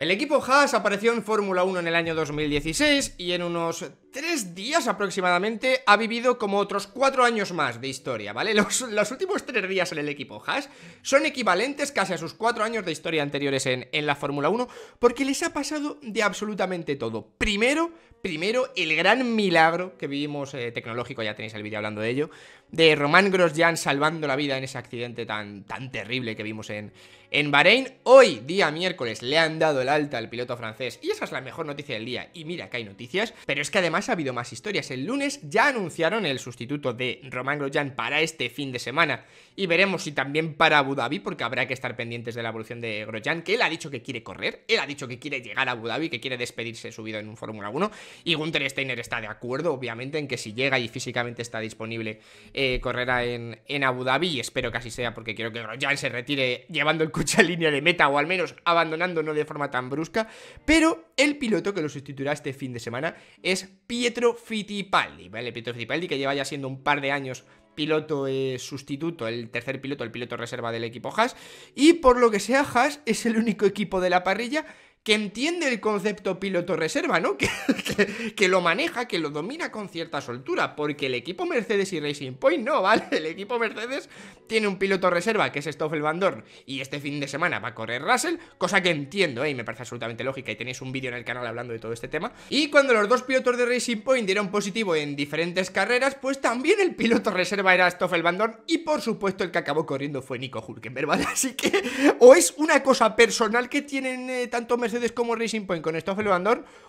El equipo Haas apareció en Fórmula 1 en el año 2016 y en unos tres días aproximadamente ha vivido como otros cuatro años más de historia, ¿vale? Los, últimos tres días en el equipo Haas son equivalentes casi a sus cuatro años de historia anteriores en, la Fórmula 1 porque les ha pasado de absolutamente todo. Primero, primero, el gran milagro que vivimos eh, tecnológico, ya tenéis el vídeo hablando de ello, de Román Grosjean salvando la vida en ese accidente tan, tan terrible que vimos en, en Bahrein. Hoy, día miércoles, le han dado el alta al piloto francés y esa es la mejor noticia del día. Y mira que hay noticias, pero es que además ha habido más historias. El lunes ya anunciaron el sustituto de Román Grosjean para este fin de semana. Y veremos si también para Abu Dhabi, porque habrá que estar pendientes de la evolución de Grosjean, que él ha dicho que quiere correr, él ha dicho que quiere llegar a Abu Dhabi, que quiere despedirse subido en un Fórmula 1. Y Gunther Steiner está de acuerdo, obviamente, en que si llega y físicamente está disponible, eh, correrá en, Abu Dhabi. Y espero que así sea, porque quiero que Grosjean se retire llevando el coche a línea de meta, o al menos abandonando no de forma tan brusca. Pero el piloto que lo sustituirá este fin de semana es Pietro Fittipaldi, ¿vale? Pietro Fittipaldi que lleva ya siendo un par de años piloto eh, sustituto, el tercer piloto, el piloto reserva del equipo Haas. Y por lo que sea, Haas es el único equipo de la parrilla que entiende el concepto piloto reserva, ¿no? Que, lo maneja, que lo domina con cierta soltura, porque el equipo Mercedes y Racing Point no, ¿vale? El equipo Mercedes tiene un piloto reserva que es Stoffel Van Dorn y este fin de semana va a correr Russell, cosa que entiendo, ¿eh? Y me parece absolutamente lógica y tenéis un vídeo en el canal hablando de todo este tema. Y cuando los dos pilotos de Racing Point dieron positivo en diferentes carreras, pues también el piloto reserva era Stoffel Van Dorn y por supuesto el que acabó corriendo fue Nico Hulkenberg, ¿vale? Así que o es una cosa personal que tienen eh, tanto Mercedes como Racing Point con Stoffel Van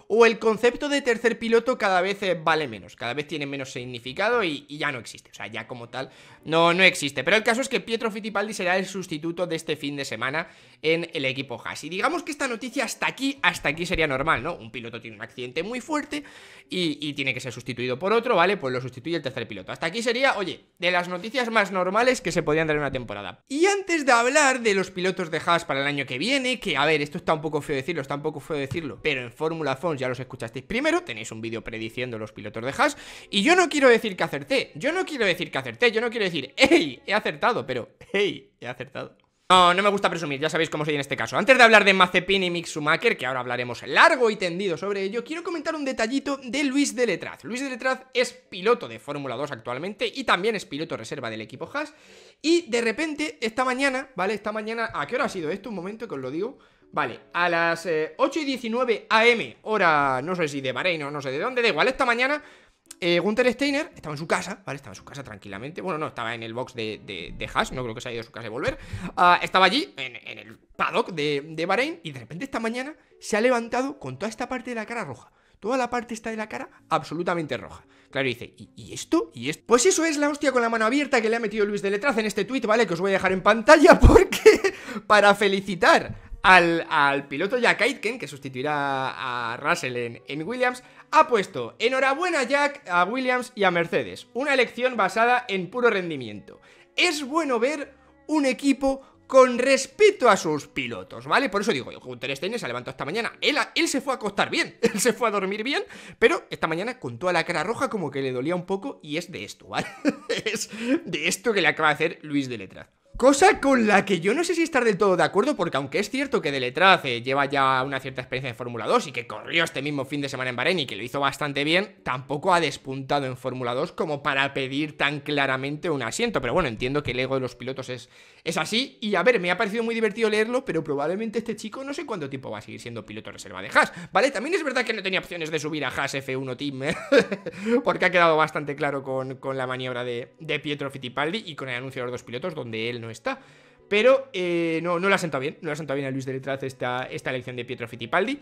o el concepto de tercer piloto cada vez eh, vale menos, cada vez tiene menos significado y, ya no existe, o sea, ya como tal no, no existe. Pero el caso es que Pietro Fittipaldi será el sustituto de este fin de semana en el equipo Haas. Y digamos que esta noticia hasta aquí, hasta aquí sería normal, ¿no? Un piloto tiene un accidente muy fuerte y, tiene que ser sustituido por otro, ¿vale? Pues lo sustituye el tercer piloto. Hasta aquí sería, oye, de las noticias más normales que se podían dar en una temporada. Y antes de hablar de los pilotos de Haas para el año que viene, que a ver, esto está un poco feo decir, tampoco fue decirlo, pero en Fórmula Fons ya los escuchasteis primero, tenéis un vídeo prediciendo los pilotos de Haas, y yo no quiero decir que acerté, yo no quiero decir que acerté, yo no quiero decir, hey, he acertado, pero, hey, he acertado. No, no me gusta presumir, ya sabéis cómo soy en este caso. Antes de hablar de Mazepin y Mick que ahora hablaremos largo y tendido sobre ello, quiero comentar un detallito de Luis de Letraz. Luis de Letraz es piloto de Fórmula 2 actualmente y también es piloto reserva del equipo Haas. Y de repente, esta mañana, ¿vale? Esta mañana, ¿a qué hora ha sido esto? Un momento que os lo digo. Vale, a las 8 eh, y 19 AM, hora, no sé si de Bahrein o no sé de dónde, da igual, esta mañana, eh, Gunther Steiner estaba en su casa, ¿vale? Estaba en su casa tranquilamente. Bueno, no, estaba en el box de, de, Hash, no creo que se haya ido a su casa de volver. Ah, estaba allí, en, el paddock de, de Bahrein, y de repente esta mañana se ha levantado con toda esta parte de la cara roja toda la parte está de la cara absolutamente roja. Claro, dice, ¿y, ¿y, esto? ¿Y esto? Pues eso es la hostia con la mano abierta que le ha metido Luis de Letraz en este tweet, ¿vale? Que os voy a dejar en pantalla porque para felicitar al, piloto Jack Aitken, que sustituirá a Russell en, Williams, ha puesto enhorabuena Jack a Williams y a Mercedes, una elección basada en puro rendimiento. Es bueno ver un equipo con respeto a sus pilotos, ¿vale? Por eso digo, Gunter Steiner se levantó esta mañana, él, él se fue a acostar bien, él se fue a dormir bien, pero esta mañana con toda la cara roja como que le dolía un poco y es de esto, ¿vale? es de esto que le acaba de hacer Luis de letras Cosa con la que yo no sé si estar del todo de acuerdo, porque aunque es cierto que Deletraz eh, lleva ya una cierta experiencia en Fórmula 2 y que corrió este mismo fin de semana en Bahrein y que lo hizo bastante bien, tampoco ha despuntado en Fórmula 2 como para pedir tan claramente un asiento. Pero bueno, entiendo que el ego de los pilotos es es así, y a ver, me ha parecido muy divertido leerlo, pero probablemente este chico no sé cuánto tiempo va a seguir siendo piloto reserva de Haas, ¿vale? También es verdad que no tenía opciones de subir a Haas F1 Team, porque ha quedado bastante claro con, con la maniobra de, Pietro Fittipaldi y con el anuncio de los dos pilotos donde él no está. Pero eh, no, no lo ha sentado bien, no lo ha sentado bien a Luis de Letraz esta, elección de Pietro Fittipaldi.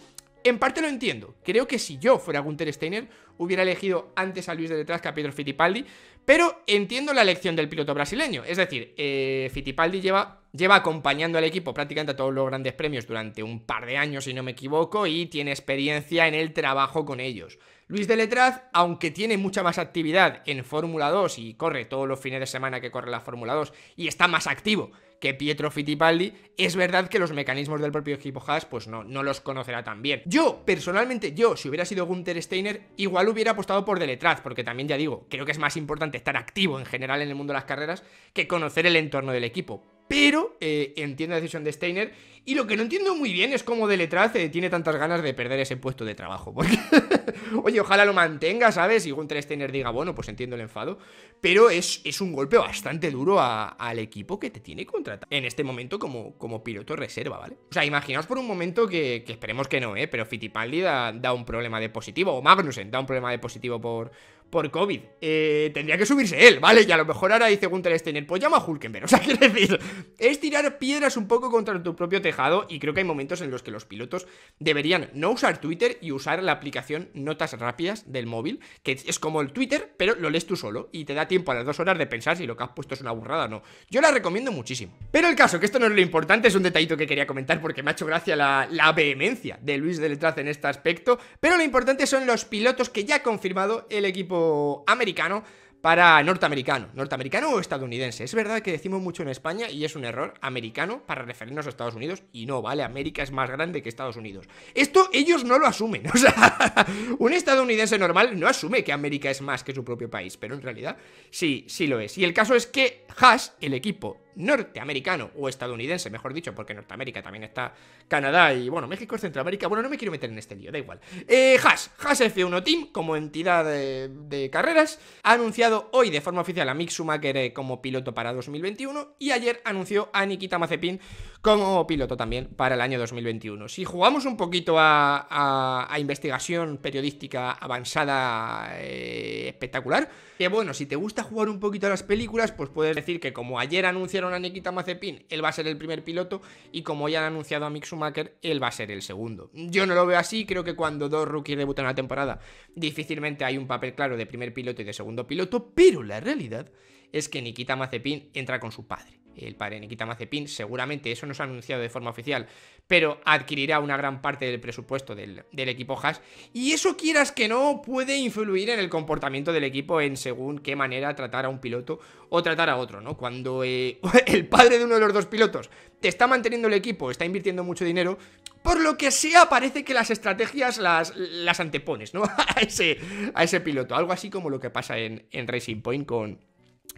En parte lo entiendo. Creo que si yo fuera Gunter Steiner, hubiera elegido antes a Luis de detrás que a Pietro Fittipaldi, pero entiendo la elección del piloto brasileño. Es decir, Fitipaldi eh, Fittipaldi lleva, lleva acompañando al equipo prácticamente a todos los grandes premios durante un par de años, si no me equivoco, y tiene experiencia en el trabajo con ellos. Luis de Letraz, aunque tiene mucha más actividad en Fórmula 2 y corre todos los fines de semana que corre la Fórmula 2 y está más activo que Pietro Fittipaldi, es verdad que los mecanismos del propio equipo Haas pues no, no los conocerá tan bien. Yo, personalmente, yo, si hubiera sido Gunther Steiner, igual hubiera apostado por Deletraz, porque también ya digo, creo que es más importante estar activo en general en el mundo de las carreras que conocer el entorno del equipo pero eh, entiendo la decisión de Steiner. Y lo que no entiendo muy bien es cómo De eh, tiene tantas ganas de perder ese puesto de trabajo. Porque, oye, ojalá lo mantenga, ¿sabes? Y Gunther Steiner diga, bueno, pues entiendo el enfado. Pero es, es un golpe bastante duro al equipo que te tiene contratado en este momento como, como piloto reserva, ¿vale? O sea, imaginaos por un momento que, esperemos que no, ¿eh? Pero Fittipaldi da, da un problema de positivo, o Magnussen da un problema de positivo por, por COVID. Eh, tendría que subirse él, ¿vale? Y a lo mejor ahora dice Gunter Steiner, pues llama a Hulkenberg. O sea, quiere decir, es tirar piedras un poco contra tu propio tejado y creo que hay momentos en los que los pilotos deberían no usar Twitter y usar la aplicación Notas Rápidas del móvil, que es como el Twitter, pero lo lees tú solo y te da tiempo a las dos horas de pensar si lo que has puesto es una burrada o no. Yo la recomiendo muchísimo. Pero el caso, que esto no es lo importante, es un detallito que quería comentar porque me ha hecho gracia la, la vehemencia de Luis de Letraz en este aspecto, pero lo importante son los pilotos que ya ha confirmado el equipo americano para norteamericano, norteamericano o estadounidense. Es verdad que decimos mucho en España y es un error americano para referirnos a Estados Unidos y no, ¿vale? América es más grande que Estados Unidos. Esto ellos no lo asumen, o sea, un estadounidense normal no asume que América es más que su propio país, pero en realidad sí, sí lo es. Y el caso es que Hash, el equipo norteamericano o estadounidense, mejor dicho, porque Norteamérica también está Canadá y, bueno, México es Centroamérica. Bueno, no me quiero meter en este lío, da igual. Eh, Haas, Haas F1 Team, como entidad de, carreras, ha anunciado hoy de forma oficial a Mick Schumacher eh, como piloto para 2021 y ayer anunció a Nikita Mazepin como piloto también para el año 2021. Si jugamos un poquito a, investigación periodística avanzada eh, espectacular, que bueno, si te gusta jugar un poquito a las películas, pues puedes decir que como ayer anunciaron a Nikita Mazepin, él va a ser el primer piloto y como ya han anunciado a Mick Schumacher, él va a ser el segundo. Yo no lo veo así, creo que cuando dos rookies debutan la temporada, difícilmente hay un papel claro de primer piloto y de segundo piloto, pero la realidad es que Nikita Mazepin entra con su padre el padre Nikita Mazepin. Seguramente eso no se ha anunciado de forma oficial, pero adquirirá una gran parte del presupuesto del, equipo Haas. Y eso, quieras que no, puede influir en el comportamiento del equipo en según qué manera tratar a un piloto o tratar a otro, ¿no? Cuando eh, el padre de uno de los dos pilotos te está manteniendo el equipo, está invirtiendo mucho dinero, por lo que sea, parece que las estrategias las, antepones, ¿no? a, ese, piloto. Algo así como lo que pasa en Racing Point con,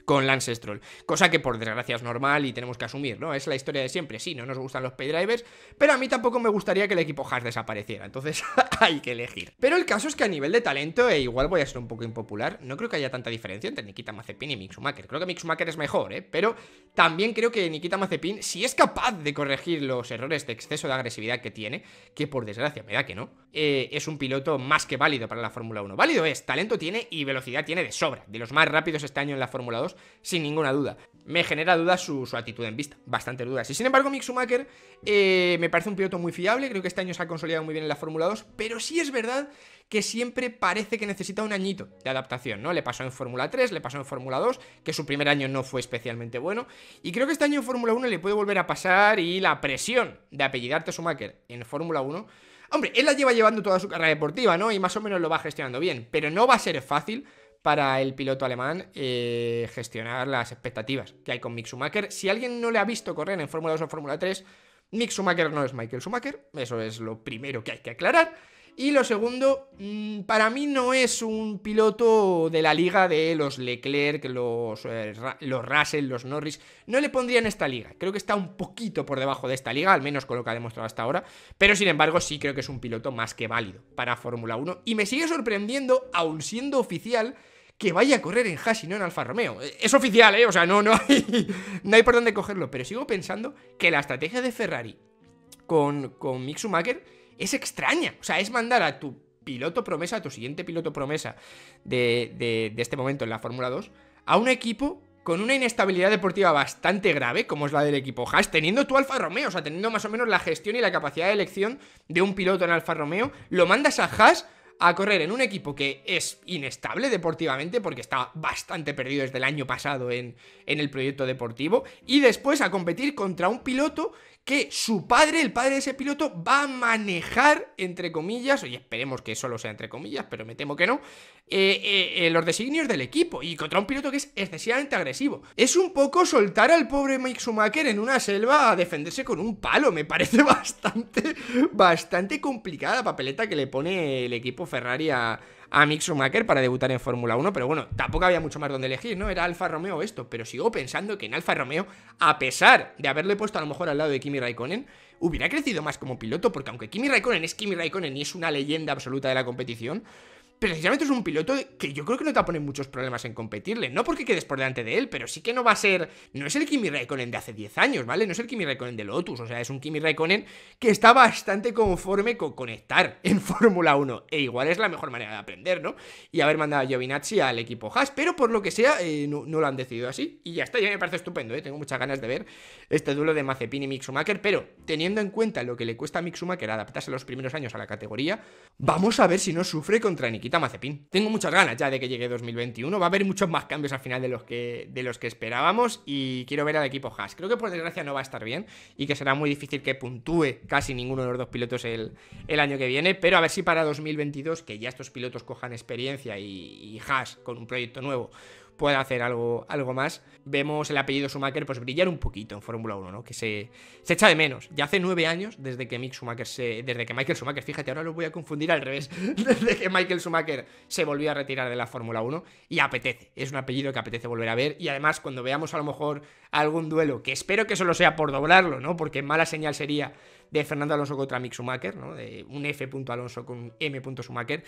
con Lance Stroll. Cosa que por desgracia es normal y tenemos que asumir, ¿no? Es la historia de siempre. Sí, no nos gustan los P-Drivers, pero a mí tampoco me gustaría que el equipo Haas desapareciera. Entonces hay que elegir. Pero el caso es que a nivel de talento, e igual voy a ser un poco impopular, no creo que haya tanta diferencia entre Nikita Mazepin y Mick Creo que Mick es mejor, ¿eh? Pero también creo que Nikita Mazepin, si es capaz de corregir los errores de exceso de agresividad que tiene, que por desgracia me da que no, eh, es un piloto más que válido para la Fórmula 1. Válido es, talento tiene y velocidad tiene de sobra. De los más rápidos este año en la Fórmula 2 sin ninguna duda. Me genera dudas su, actitud en vista, bastante dudas. Y sin embargo, Mick Schumacher eh, me parece un piloto muy fiable, creo que este año se ha consolidado muy bien en la Fórmula 2, pero sí es verdad que siempre parece que necesita un añito de adaptación, ¿no? Le pasó en Fórmula 3, le pasó en Fórmula 2, que su primer año no fue especialmente bueno, y creo que este año en Fórmula 1 le puede volver a pasar y la presión de apellidarte Schumacher en Fórmula 1 Hombre, él la lleva llevando toda su carrera deportiva, ¿no? Y más o menos lo va gestionando bien. Pero no va a ser fácil para el piloto alemán eh, gestionar las expectativas que hay con Mick Schumacher. Si alguien no le ha visto correr en Fórmula 2 o Fórmula 3, Mick Schumacher no es Michael Schumacher, eso es lo primero que hay que aclarar. Y lo segundo, mm, para mí no es un piloto de la liga de los Leclerc, los, eh, los Russell, los Norris. No le pondría en esta liga. Creo que está un poquito por debajo de esta liga, al menos con lo que ha demostrado hasta ahora. Pero sin embargo, sí creo que es un piloto más que válido para Fórmula 1. Y me sigue sorprendiendo, aun siendo oficial, que vaya a correr en Haas y no en Alfa Romeo. Eh, es oficial, ¿eh? O sea, no, no, hay, no hay por dónde cogerlo. Pero sigo pensando que la estrategia de Ferrari con, con Mick Schumacher es extraña. O sea, es mandar a tu piloto promesa, a tu siguiente piloto promesa de, de este momento en la Fórmula 2, a un equipo con una inestabilidad deportiva bastante grave, como es la del equipo Haas, teniendo tu Alfa Romeo, o sea, teniendo más o menos la gestión y la capacidad de elección de un piloto en Alfa Romeo, lo mandas a Haas a correr en un equipo que es inestable deportivamente porque está bastante perdido desde el año pasado en, en el proyecto deportivo y después a competir contra un piloto que su padre, el padre de ese piloto, va a manejar, entre comillas, Oye, esperemos que solo sea entre comillas, pero me temo que no, eh, eh, eh, los designios del equipo y contra un piloto que es excesivamente agresivo. Es un poco soltar al pobre Mike Schumacher en una selva a defenderse con un palo, me parece bastante, bastante complicada la papeleta que le pone el equipo Ferrari a, a Mick Schumacher para debutar en Fórmula 1, pero bueno, tampoco había mucho más donde elegir, ¿no? Era Alfa Romeo esto, pero sigo pensando que en Alfa Romeo, a pesar de haberle puesto a lo mejor al lado de Kimi Raikkonen, hubiera crecido más como piloto, porque aunque Kimi Raikkonen es Kimi Raikkonen y es una leyenda absoluta de la competición, pero es un piloto que yo creo que no te va a poner muchos problemas en competirle. No porque quedes por delante de él, pero sí que no va a ser. No es el Kimi Raikkonen de hace 10 años, ¿vale? No es el Kimi Raikkonen de Lotus. O sea, es un Kimi Raikkonen que está bastante conforme con conectar en Fórmula 1. E igual es la mejor manera de aprender, ¿no? Y haber mandado a Giovinazzi al equipo Haas, pero por lo que sea, eh, no, lo han decidido así. Y ya está, ya me parece estupendo, ¿eh? Tengo muchas ganas de ver este duelo de Mazepini y Mixumaker pero teniendo en cuenta lo que le cuesta a Mixumaker adaptarse los primeros años a la categoría, vamos a ver si no sufre contra Nick a Mazepin. Tengo muchas ganas ya de que llegue 2021. Va a haber muchos más cambios al final de los que, de los que esperábamos y quiero ver al equipo Haas. Creo que por desgracia no va a estar bien y que será muy difícil que puntúe casi ninguno de los dos pilotos el, año que viene, pero a ver si para 2022, que ya estos pilotos cojan experiencia y, y Haas con un proyecto nuevo pueda hacer algo, algo más. Vemos el apellido Schumacher pues brillar un poquito en Fórmula 1, ¿no? Que se, se echa de menos. Ya hace nueve años desde que Mick Schumacher se, desde que Michael Schumacher, fíjate, ahora lo voy a confundir al revés, desde que Michael Schumacher se volvió a retirar de la Fórmula 1 y apetece. Es un apellido que apetece volver a ver y además cuando veamos a lo mejor algún duelo, que espero que solo sea por doblarlo, ¿no? Porque mala señal sería de Fernando Alonso contra Mick Schumacher, ¿no? De un F. Alonso con M. Schumacher.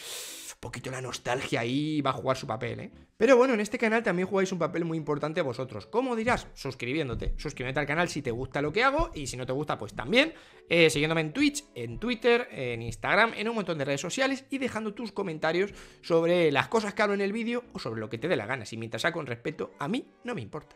Un poquito la nostalgia ahí va a jugar su papel, ¿eh? Pero bueno, en este canal también jugáis un papel muy importante vosotros. ¿Cómo dirás? Suscribiéndote. Suscríbete al canal si te gusta lo que hago y si no te gusta, pues también. Eh, siguiéndome en Twitch, en Twitter, en Instagram, en un montón de redes sociales y dejando tus comentarios sobre las cosas que hago en el vídeo o sobre lo que te dé la gana. Si mientras sea con respeto, a mí no me importa.